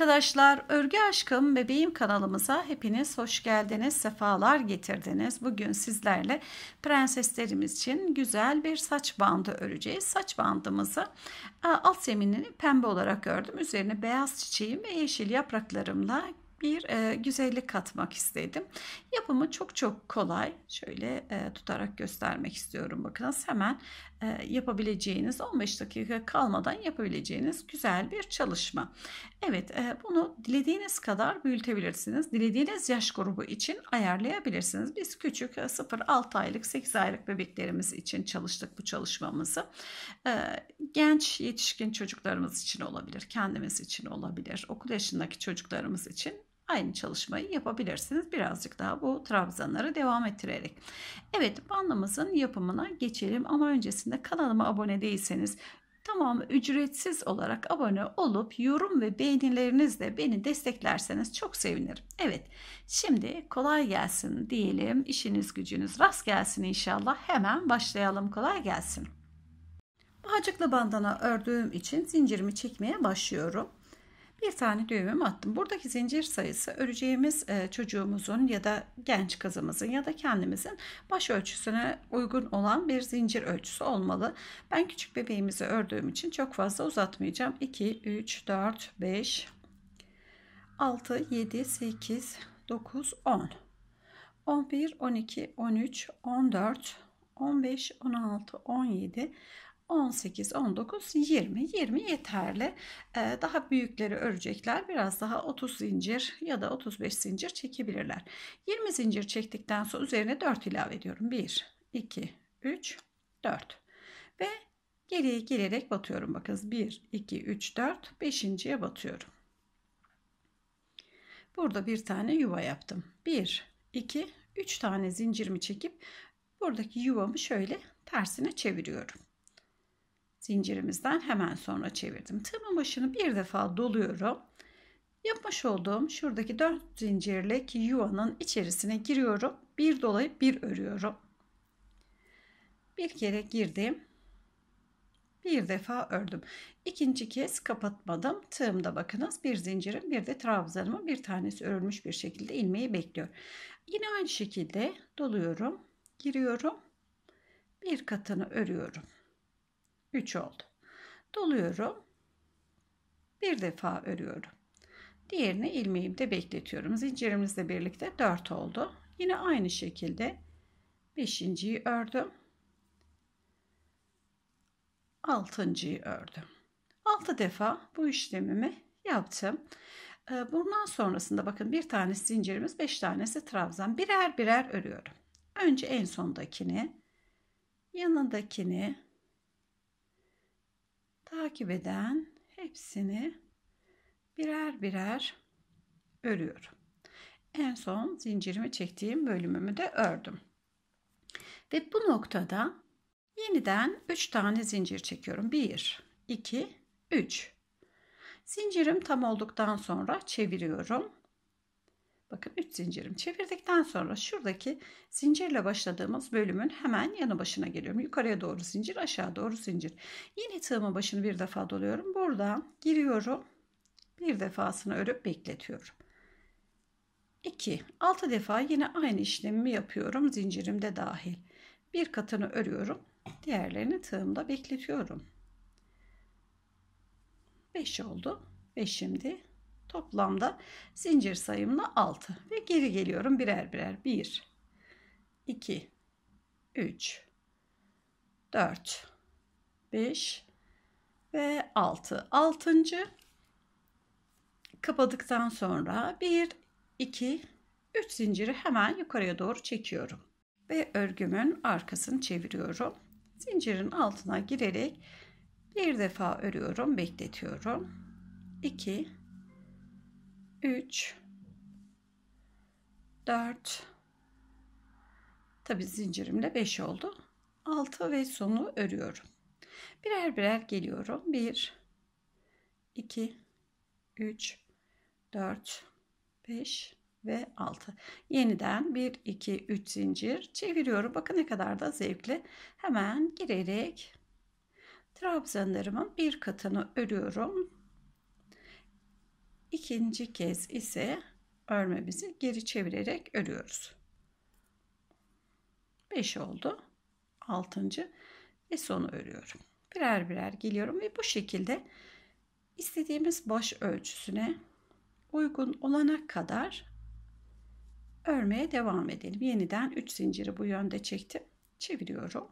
arkadaşlar, Örgü Aşkım Bebeğim kanalımıza hepiniz hoş geldiniz, sefalar getirdiniz. Bugün sizlerle prenseslerimiz için güzel bir saç bandı öreceğiz. Saç bandımızı e, alt zeminini pembe olarak ördüm. Üzerine beyaz çiçeğim ve yeşil yapraklarımla bir e, güzellik katmak istedim. Yapımı çok çok kolay. Şöyle e, tutarak göstermek istiyorum. Bakınız hemen e, yapabileceğiniz 15 dakika kalmadan yapabileceğiniz güzel bir çalışma. Evet e, bunu dilediğiniz kadar büyütebilirsiniz. Dilediğiniz yaş grubu için ayarlayabilirsiniz. Biz küçük 0-6 e, aylık 8 aylık bebeklerimiz için çalıştık bu çalışmamızı. Genç yetişkin çocuklarımız için olabilir. Kendimiz için olabilir. Okul yaşındaki çocuklarımız için aynı çalışmayı yapabilirsiniz. Birazcık daha bu trabzanları devam ettirerek. Evet bandımızın yapımına geçelim ama öncesinde kanalıma abone değilseniz tamam ücretsiz olarak abone olup yorum ve beğenilerinizle beni desteklerseniz çok sevinirim. Evet şimdi kolay gelsin diyelim işiniz gücünüz rast gelsin inşallah hemen başlayalım kolay gelsin. Bağcıklı bandana ördüğüm için zincirimi çekmeye başlıyorum bir tane düğümümü attım. Buradaki zincir sayısı öreceğimiz e, çocuğumuzun ya da genç kızımızın ya da kendimizin baş ölçüsüne uygun olan bir zincir ölçüsü olmalı. Ben küçük bebeğimizi ördüğüm için çok fazla uzatmayacağım. 2, 3, 4, 5, 6, 7, 8, 9, 10. 11, 12, 13, 14, 15, 16, 17, 18, 19, 20. 20 yeterli. Ee, daha büyükleri örecekler. Biraz daha 30 zincir ya da 35 zincir çekebilirler. 20 zincir çektikten sonra üzerine 4 ilave ediyorum. 1, 2, 3, 4. Ve geriye gelerek batıyorum. Bakınız 1, 2, 3, 4, 5.ye batıyorum. Burada bir tane yuva yaptım. 1, 2, 3 tane zincirimi çekip buradaki yuvamı şöyle tersine çeviriyorum zincirimizden hemen sonra çevirdim. Tığımın başını bir defa doluyorum. Yapmış olduğum şuradaki 4 zincirlik yuvanın içerisine giriyorum. Bir dolayıp bir örüyorum. Bir kere girdim. Bir defa ördüm. İkinci kez kapatmadım. Tığımda bakınız bir zincirim, bir de trabzanımın bir tanesi örülmüş bir şekilde ilmeği bekliyor. Yine aynı şekilde doluyorum. Giriyorum. Bir katını örüyorum. 3 oldu. Doluyorum. Bir defa örüyorum. Diğerini ilmeğimde bekletiyorum. Zincirimizle birlikte 4 oldu. Yine aynı şekilde 5.yi ördüm. 6.yi ördüm. 6 defa bu işlemimi yaptım. Ee, bundan sonrasında bakın bir tane zincirimiz, beş tanesi trabzan. Birer birer örüyorum. Önce en sondakini, yanındakini, takip eden hepsini birer birer örüyorum. En son zincirimi çektiğim bölümümü de ördüm. Ve bu noktada yeniden 3 tane zincir çekiyorum. 1, 2, 3. Zincirim tam olduktan sonra çeviriyorum Bakın 3 zincirim çevirdikten sonra şuradaki zincirle başladığımız bölümün hemen yanı başına geliyorum. Yukarıya doğru zincir aşağı doğru zincir. Yine tığımın başını bir defa doluyorum. Buradan giriyorum. Bir defasını örüp bekletiyorum. 2. 6 defa yine aynı işlemi yapıyorum. Zincirimde de dahil. Bir katını örüyorum. Diğerlerini tığımda bekletiyorum. 5 oldu. Ve şimdi Toplamda zincir sayımla 6 ve geri geliyorum birer birer. 1, 2, 3, 4, 5 ve 6. Altıncı kapadıktan sonra 1, 2, 3 zinciri hemen yukarıya doğru çekiyorum. Ve örgümün arkasını çeviriyorum. Zincirin altına girerek bir defa örüyorum, bekletiyorum. 2, 3 4 tabi zincirimde 5 oldu 6 ve sonu örüyorum birer birer geliyorum 1 2 3 4 5 ve 6 yeniden 1 2 3 zincir çeviriyorum bakın ne kadar da zevkli hemen girerek trabzanlarımın bir katını örüyorum İkinci kez ise örmemizi geri çevirerek örüyoruz. 5 oldu. 6. ve sonu örüyorum. Birer birer geliyorum ve bu şekilde istediğimiz baş ölçüsüne uygun olana kadar örmeye devam edelim. Yeniden 3 zinciri bu yönde çektim. Çeviriyorum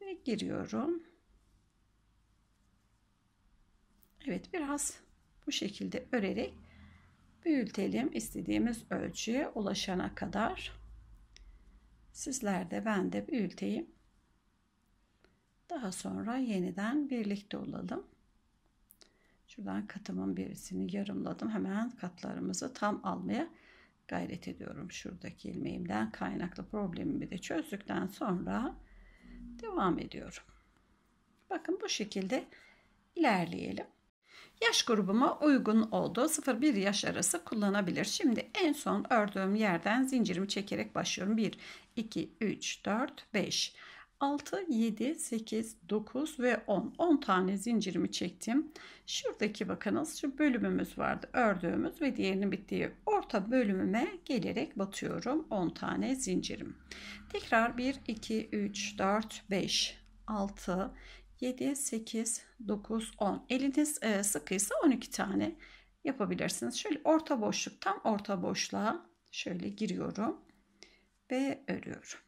ve giriyorum. Evet biraz bu şekilde örerek büyütelim istediğimiz ölçüye ulaşana kadar. Sizler de ben de büyüteyim. Daha sonra yeniden birlikte olalım. Şuradan katımın birisini yarımladım. Hemen katlarımızı tam almaya gayret ediyorum. Şuradaki ilmeğimden kaynaklı problemimi de çözdükten sonra devam ediyorum. Bakın bu şekilde ilerleyelim. Yaş grubuma uygun oldu. 0-1 yaş arası kullanabilir. Şimdi en son ördüğüm yerden zincirimi çekerek başlıyorum. 1, 2, 3, 4, 5, 6, 7, 8, 9 ve 10. 10 tane zincirimi çektim. Şuradaki bakınız şu bölümümüz vardı. Ördüğümüz ve diğerinin bittiği orta bölümüme gelerek batıyorum. 10 tane zincirim. Tekrar 1, 2, 3, 4, 5, 6, 7, 8, 9, 10. Eliniz e, sıkıysa 12 tane yapabilirsiniz. Şöyle orta boşluk tam orta boşluğa şöyle giriyorum ve örüyorum.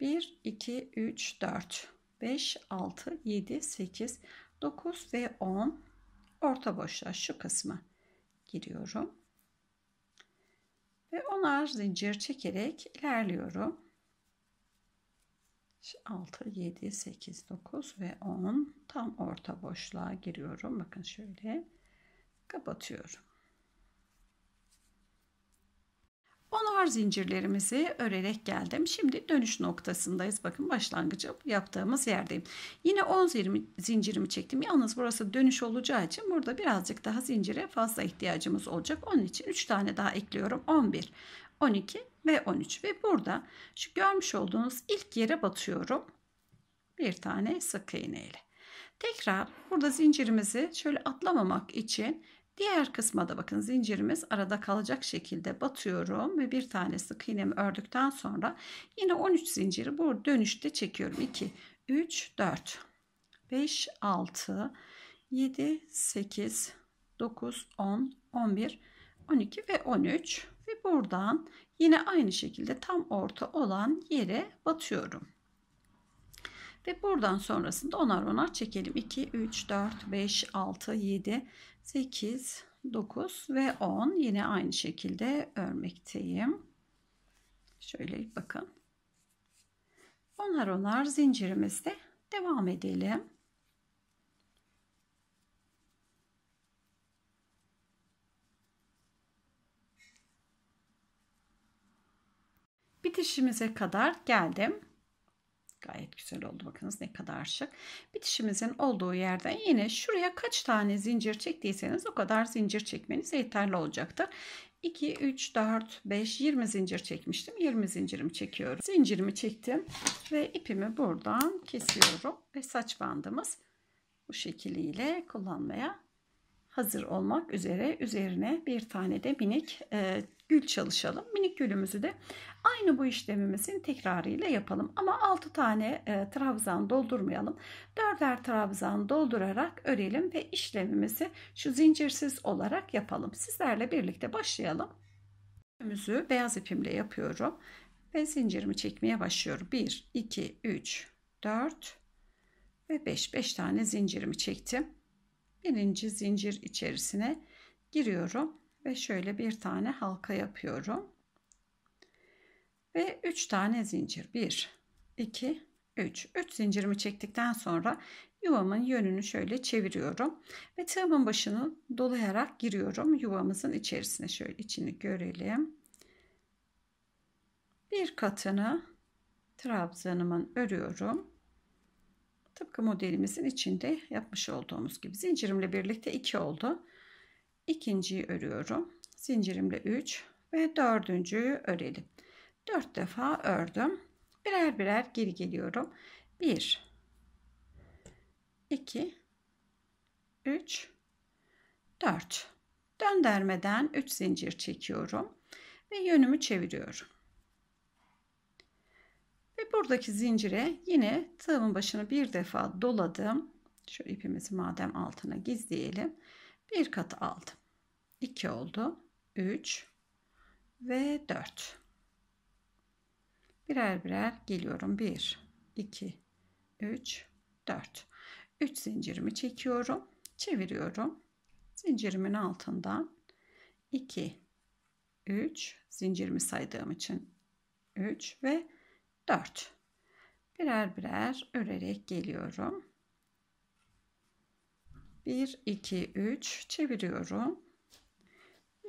1, 2, 3, 4, 5, 6, 7, 8, 9 ve 10 orta boşluğa şu kısmı giriyorum. Ve onar zincir çekerek ilerliyorum. 6, 7, 8, 9 ve 10 tam orta boşluğa giriyorum. Bakın şöyle kapatıyorum. 10'ar zincirlerimizi örerek geldim. Şimdi dönüş noktasındayız. Bakın başlangıcı yaptığımız yerdeyim. Yine 10 zincirimi çektim. Yalnız burası dönüş olacağı için burada birazcık daha zincire fazla ihtiyacımız olacak. Onun için 3 tane daha ekliyorum. 11. 12 ve 13 ve burada şu görmüş olduğunuz ilk yere batıyorum. Bir tane sık iğne ile. Tekrar burada zincirimizi şöyle atlamamak için diğer kısma da bakın zincirimiz arada kalacak şekilde batıyorum ve bir tane sık iğnemi ördükten sonra yine 13 zinciri bu dönüşte çekiyorum. 2 3 4 5 6 7 8 9 10 11 12 ve 13 ve buradan yine aynı şekilde tam orta olan yere batıyorum. Ve buradan sonrasında onar onar çekelim. 2, 3, 4, 5, 6, 7, 8, 9 ve 10 yine aynı şekilde örmekteyim. Şöyle bakın. Onar onar zincirimizde devam edelim. bitişimize kadar geldim. Gayet güzel oldu bakınız ne kadar şık. Bitişimizin olduğu yerden yine şuraya kaç tane zincir çektiyseniz o kadar zincir çekmeniz yeterli olacaktır. 2, 3, 4, 5, 20 zincir çekmiştim. 20 zincirimi çekiyorum. Zincirimi çektim ve ipimi buradan kesiyorum ve saç bandımız bu şekliyle kullanmaya hazır olmak üzere üzerine bir tane de minik e, gül çalışalım. Minik gülümüzü de aynı bu işlemimizin tekrarıyla yapalım. Ama 6 tane e, trabzan doldurmayalım. 4'er trabzan doldurarak örelim ve işlemimizi şu zincirsiz olarak yapalım. Sizlerle birlikte başlayalım. Gülümüzü beyaz ipimle yapıyorum ve zincirimi çekmeye başlıyorum. 1, 2, 3, 4 ve 5. 5 tane zincirimi çektim birinci zincir içerisine giriyorum ve şöyle bir tane halka yapıyorum. Ve 3 tane zincir. 1 2 3. 3 zincirimi çektikten sonra yuvamın yönünü şöyle çeviriyorum ve tığımın başını dolayarak giriyorum yuvamızın içerisine. Şöyle içini görelim. Bir katını trabzanımın örüyorum. Tıpkı modelimizin içinde yapmış olduğumuz gibi zincirimle birlikte 2 oldu. İkinciyi örüyorum. Zincirimle 3 ve dördüncüyü örelim. 4 defa ördüm. Birer birer geri geliyorum. 1 2 3 4 döndermeden 3 zincir çekiyorum ve yönümü çeviriyorum. Buradaki zincire yine tığımın başını bir defa doladım. Şu ipimizi madem altına gizleyelim. Bir kat aldım. 2 oldu. 3 ve 4. Birer birer geliyorum. 1, 2, 3, 4. 3 zincirimi çekiyorum. Çeviriyorum. Zincirimin altından 2, 3 zincirimi saydığım için 3 ve 4. Birer birer örerek geliyorum. 1, 2, 3 çeviriyorum.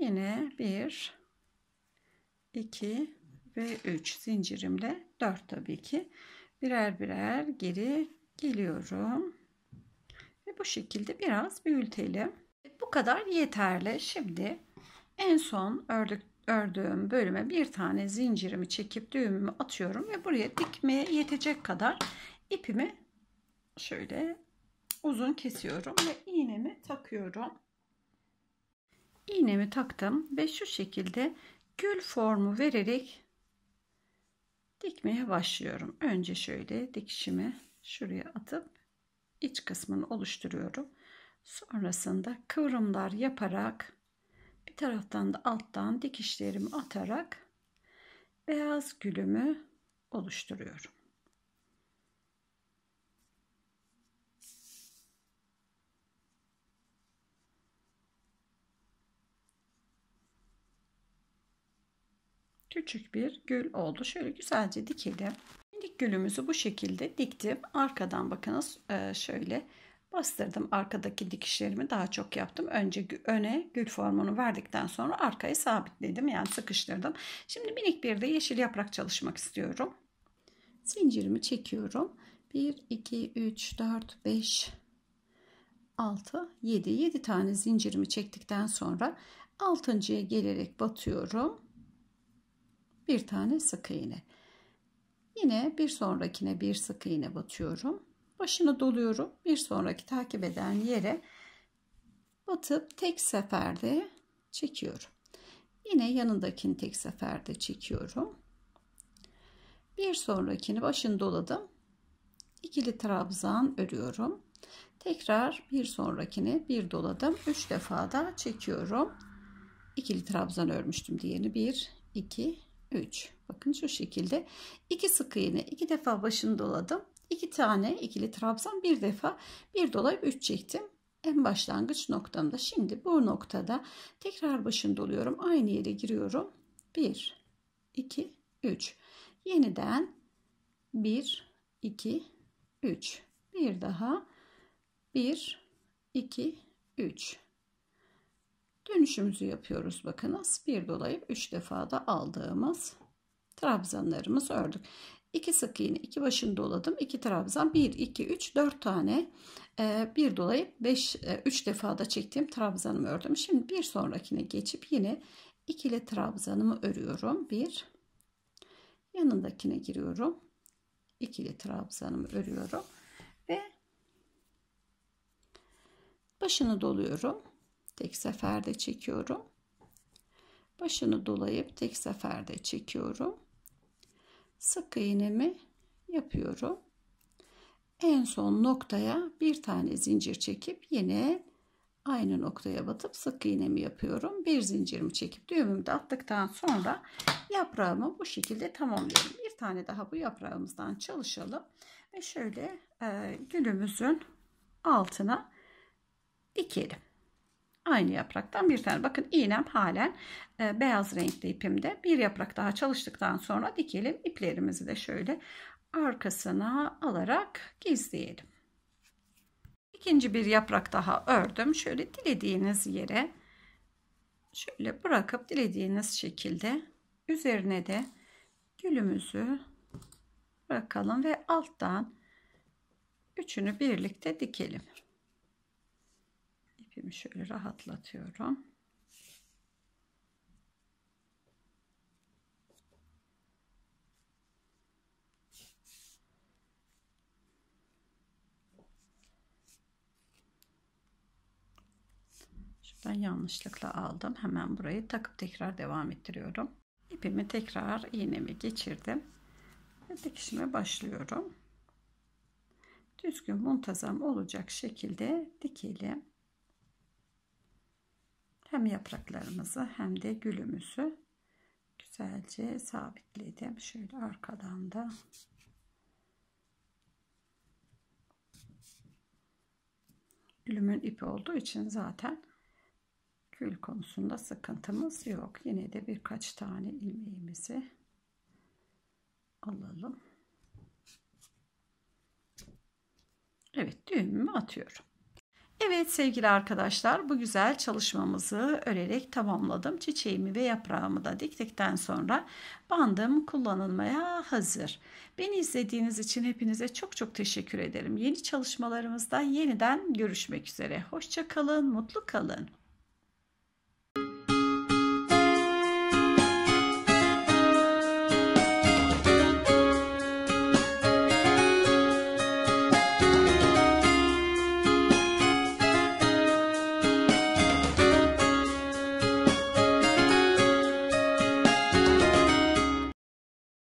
Yine 1, 2 ve 3 zincirimle 4 tabii ki. Birer birer geri geliyorum. Ve bu şekilde biraz büyütelim. Bu kadar yeterli. Şimdi en son ördük ördüğüm bölüme bir tane zincirimi çekip düğümümü atıyorum ve buraya dikmeye yetecek kadar ipimi şöyle uzun kesiyorum ve iğnemi takıyorum. İğnemi taktım ve şu şekilde gül formu vererek dikmeye başlıyorum. Önce şöyle dikişimi şuraya atıp iç kısmını oluşturuyorum. Sonrasında kıvrımlar yaparak bir taraftan da alttan dikişlerimi atarak beyaz gülümü oluşturuyorum. küçük bir gül oldu. Şöyle güzelce dikelim. Dik gülümüzü bu şekilde diktim. Arkadan bakınız e, şöyle Bastırdım arkadaki dikişlerimi daha çok yaptım. Önce öne gül formunu verdikten sonra arkayı sabitledim. Yani sıkıştırdım. Şimdi minik bir de yeşil yaprak çalışmak istiyorum. Zincirimi çekiyorum. 1, 2, 3, 4, 5, 6, 7. 7 tane zincirimi çektikten sonra 6.ya gelerek batıyorum. Bir tane sık iğne. Yine bir sonrakine bir sık iğne batıyorum başını doluyorum. Bir sonraki takip eden yere batıp tek seferde çekiyorum. Yine yanındakini tek seferde çekiyorum. Bir sonrakini başını doladım. İkili trabzan örüyorum. Tekrar bir sonrakini bir doladım. Üç defa da çekiyorum. İkili trabzan örmüştüm diğerini. Bir, iki, üç. Bakın şu şekilde. iki sık iğne. iki defa başını doladım. 2 tane ikili trabzan bir defa bir dolayıp 3 çektim. En başlangıç noktamda. Şimdi bu noktada tekrar başını doluyorum. Aynı yere giriyorum. 1, 2, 3. Yeniden 1, 2, 3. Bir daha 1, 2, 3. Dönüşümüzü yapıyoruz bakınız. Bir dolayıp 3 defa da aldığımız trabzanlarımız ördük. 2 sık iğne 2 başını doladım 2 trabzan 1 2 3 4 tane e, bir dolayıp 5 e, 3 defa da çektiğim trabzanımı ördüm şimdi bir sonrakine geçip yine ikili trabzanımı örüyorum 1 yanındakine giriyorum ikili trabzanımı örüyorum ve başını doluyorum tek seferde çekiyorum başını dolayıp tek seferde çekiyorum sık iğnemi yapıyorum. En son noktaya bir tane zincir çekip yine aynı noktaya batıp sık iğnemi yapıyorum. Bir zincirimi çekip düğümümü de attıktan sonra yaprağımı bu şekilde tamamlıyorum. Bir tane daha bu yaprağımızdan çalışalım. Ve şöyle e, gülümüzün altına dikelim aynı yapraktan bir tane. Bakın iğnem halen e, beyaz renkli ipimde. Bir yaprak daha çalıştıktan sonra dikelim iplerimizi de şöyle arkasına alarak gizleyelim. İkinci bir yaprak daha ördüm. Şöyle dilediğiniz yere şöyle bırakıp dilediğiniz şekilde üzerine de gülümüzü bırakalım ve alttan üçünü birlikte dikelim ipimi şöyle rahatlatıyorum. Şuradan yanlışlıkla aldım. Hemen burayı takıp tekrar devam ettiriyorum. İpimi tekrar iğnemi geçirdim. Ve dikişime başlıyorum düzgün muntazam olacak şekilde dikelim. Hem yapraklarımızı hem de gülümüzü güzelce sabitledim. Şöyle arkadan da gülümün ipi olduğu için zaten gül konusunda sıkıntımız yok. Yine de birkaç tane ilmeğimizi alalım. Evet düğümümü atıyorum. Evet sevgili arkadaşlar bu güzel çalışmamızı örerek tamamladım. Çiçeğimi ve yaprağımı da diktikten sonra bandım kullanılmaya hazır. Beni izlediğiniz için hepinize çok çok teşekkür ederim. Yeni çalışmalarımızda yeniden görüşmek üzere. Hoşçakalın, mutlu kalın.